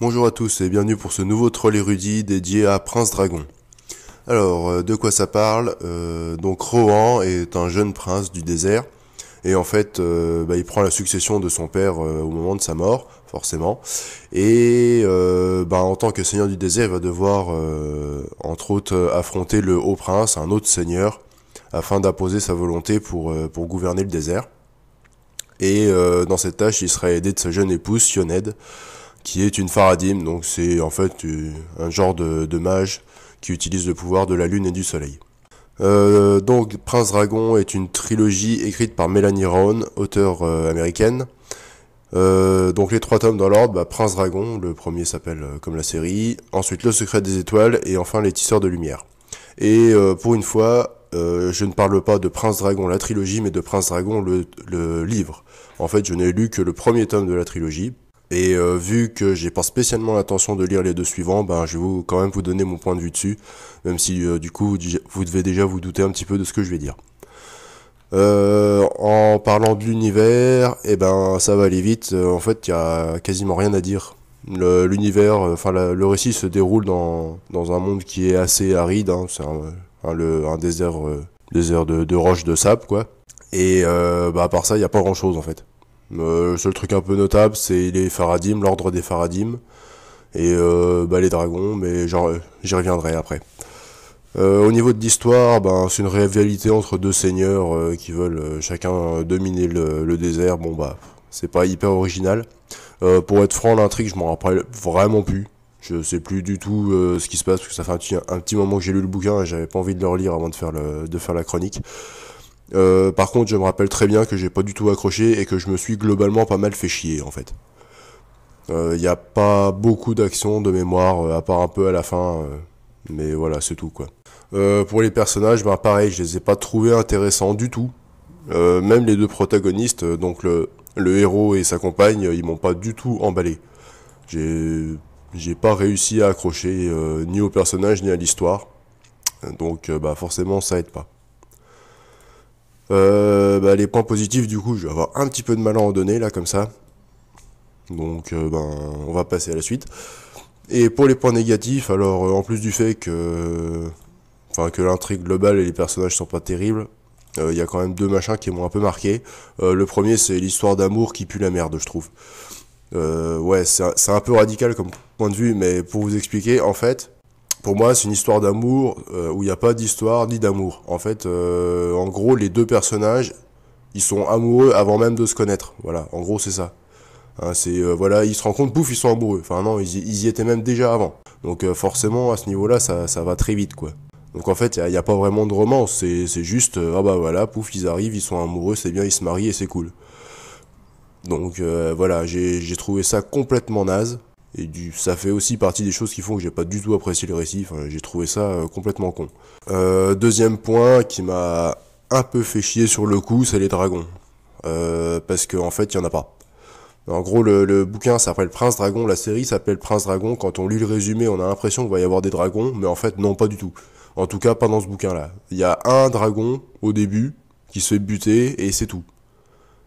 Bonjour à tous et bienvenue pour ce nouveau troll érudit dédié à Prince Dragon. Alors, euh, de quoi ça parle euh, Donc Rohan est un jeune prince du désert et en fait, euh, bah, il prend la succession de son père au moment de sa mort, forcément. Et bah, en tant que seigneur du désert, il va devoir, entre autres, affronter le haut prince, un autre seigneur, afin d'imposer sa volonté pour, pour gouverner le désert. Et dans cette tâche, il sera aidé de sa jeune épouse, Sioned qui est une Faradim, donc c'est en fait euh, un genre de, mage qui utilise le pouvoir de la lune et du soleil. Euh, donc Prince Dragon est une trilogie écrite par Melanie Rohn, auteure euh, américaine. donc les trois tomes dans l'ordre, bah, Prince Dragon, le premier s'appelle comme la série, ensuite Le Secret des Étoiles et enfin Les Tisseurs de Lumière. Et pour une fois, je ne parle pas de Prince Dragon la trilogie, mais de Prince Dragon le livre. En fait, je n'ai lu que le premier tome de la trilogie et euh, vu que j'ai pas spécialement l'intention de lire les deux suivants, ben je vais quand même vous donner mon point de vue dessus, même si euh, du coup vous devez déjà vous douter un petit peu de ce que je vais dire. Euh, en parlant de l'univers, et eh ben ça va aller vite. en fait, il y a quasiment rien à dire. L'univers, enfin le récit se déroule dans, un monde qui est assez aride. Hein. C'est un, désert, désert de, roches de sable quoi. Et bah, à part ça, il n'y a pas grand chose en fait. Euh, le seul truc un peu notable, c'est les Faradim, l'ordre des Faradim, et euh, bah, les dragons, mais j'y reviendrai après. Euh, au niveau de l'histoire, ben, c'est une rivalité entre deux seigneurs qui veulent chacun dominer le, désert. Bon bah, c'est pas hyper original. pour être franc, l'intrigue, je m'en rappelle vraiment plus. Je sais plus du tout ce qui se passe parce que ça fait un petit, moment que j'ai lu le bouquin et j'avais pas envie de le relire avant de faire, de faire la chronique. Euh, par contre, je me rappelle très bien que j'ai pas du tout accroché et que je me suis globalement pas mal fait chier en fait. Il euh, n'y a pas beaucoup d'actions de mémoire, euh, à part un peu à la fin, mais voilà, c'est tout quoi. pour les personnages, bah pareil, je les ai pas trouvés intéressants du tout. même les deux protagonistes, donc le, le héros et sa compagne, ils m'ont pas du tout emballé. J'ai pas réussi à accrocher ni au personnage ni à l'histoire. Donc bah forcément ça aide pas. Euh, bah, les points positifs, du coup, je vais avoir un petit peu de mal à en donner, là, comme ça. Donc, euh, ben, on va passer à la suite. Et pour les points négatifs, alors, euh, en plus du fait que, enfin, que l'intrigue globale et les personnages sont pas terribles, il y a quand même deux machins qui m'ont un peu marqué. le premier, c'est l'histoire d'amour qui pue la merde, je trouve. ouais, c'est un peu radical comme point de vue, mais pour vous expliquer, en fait, pour moi, c'est une histoire d'amour euh, où il n'y a pas d'histoire ni d'amour. En fait, euh, en gros, les deux personnages, ils sont amoureux avant même de se connaître. Voilà, en gros, c'est ça. Hein, c'est euh, voilà, ils se rencontrent, pouf, ils sont amoureux. Enfin non, ils, y étaient même déjà avant. Donc forcément, à ce niveau-là, ça, va très vite, quoi. Donc en fait, il n'y a, pas vraiment de romance. C'est, c'est juste, ah bah voilà, pouf, ils arrivent, ils sont amoureux, c'est bien, ils se marient et c'est cool. Donc voilà, j'ai, j'ai trouvé ça complètement naze. Et du, ça fait aussi partie des choses qui font que j'ai pas du tout apprécié le récit. j'ai trouvé ça euh, complètement con. Euh, deuxième point qui m'a un peu fait chier sur le coup, c'est les dragons. Euh, parce qu'en en fait, il y en a pas. En gros, le, le bouquin s'appelle Prince Dragon, la série s'appelle Prince Dragon. Quand on lit le résumé, on a l'impression qu'il va y avoir des dragons, mais en fait, non, pas du tout. En tout cas, pas dans ce bouquin-là. Il y a un dragon au début qui se fait buter et c'est tout.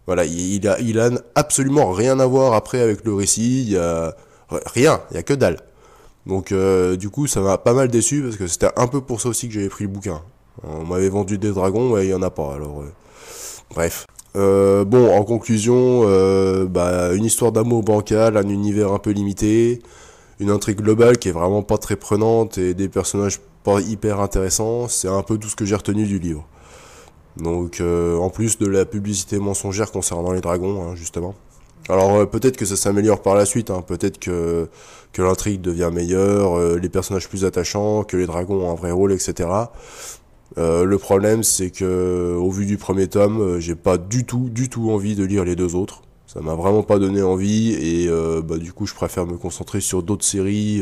Voilà, il, a, il a absolument rien à voir après avec le récit. Il Rien, il a que dalle. Donc euh, du coup, ça m'a pas mal déçu parce que c'était un peu pour ça aussi que j'avais pris le bouquin. On m'avait vendu des dragons, et il y en a pas. Alors euh, bref. Euh, bon, en conclusion, bah, une histoire d'amour bancal, un univers un peu limité, une intrigue globale qui est vraiment pas très prenante et des personnages pas hyper intéressants. C'est un peu tout ce que j'ai retenu du livre. Donc, en plus de la publicité mensongère concernant les dragons, hein, justement. Alors euh, peut-être que ça s'améliore par la suite, hein. peut-être que, l'intrigue devient meilleure, euh, les personnages plus attachants, que les dragons ont un vrai rôle, etc. Euh, le problème, c'est que, au vu du premier tome, j'ai pas du tout, du tout envie de lire les deux autres. Ça m'a vraiment pas donné envie et bah, du coup, je préfère me concentrer sur d'autres séries,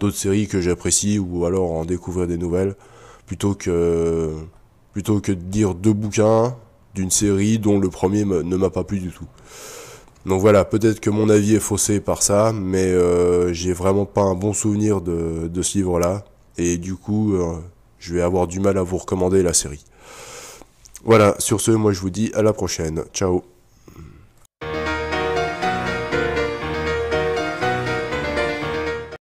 d'autres séries que j'apprécie ou alors en découvrir des nouvelles, plutôt que plutôt que de lire deux bouquins d'une série dont le premier ne m'a pas plu du tout. Donc voilà, peut-être que mon avis est faussé par ça, mais euh, j'ai vraiment pas un bon souvenir de, de ce livre-là. Et du coup, euh, je vais avoir du mal à vous recommander la série. Voilà, sur ce, moi je vous dis à la prochaine. Ciao